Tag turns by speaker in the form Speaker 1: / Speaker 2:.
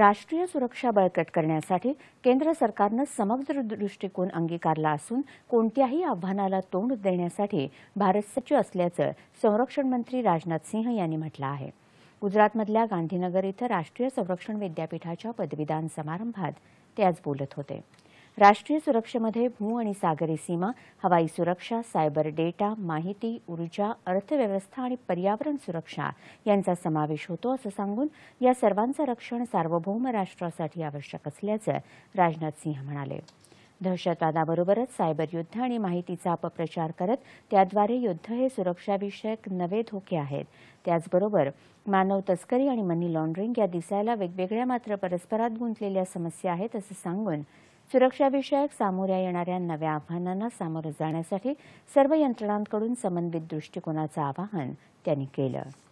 Speaker 1: राष्ट्रीय सुरक्षा बळकट करण्यासाठी केंद्र सरकारनं समग्र दृष्टिकोन अंगीकारला असून कोणत्याही आव्हानाला तोंड देण्यासाठी भारत सज्ज असल्याचं संरक्षण मंत्री राजनाथ सिंह यांनी म्हटलं आहे गुजरातमधल्या गांधीनगर इथं राष्ट्रीय संरक्षण विद्यापीठाच्या पदवीदान समारंभात ते आज बोलत होते राष्ट्रीय सुरक्षेमध्ये भू आणि सागरी सीमा हवाई सुरक्षा सायबर डेटा माहिती ऊर्जा अर्थव्यवस्था आणि पर्यावरण सुरक्षा यांचा समावेश होतो असं सांगून या सर्वांचं रक्षण सार्वभौम राष्ट्रासाठी आवश्यक असल्याचं राजनाथ सिंह म्हणाले दहशतवादाबरोबरच सायबर युद्ध आणि माहितीचा अपप्रचार करत त्याद्वारे युद्ध हे सुरक्षाविषयक नवे धोके आहेत त्याचबरोबर मानव तस्करी आणि मनी लॉन्ड्रिंग या दिसायला वेगवेगळ्या मात्र परस्परात गुंतलेल्या समस्या आहेत असं सांगून सुरक्षाविषयक सामोऱ्या येणाऱ्या नव्या आव्हानांना सामोरं जाण्यासाठी सर्व यंत्रणांकडून समन्वित दृष्टिकोनाचं आवाहन त्यांनी केलं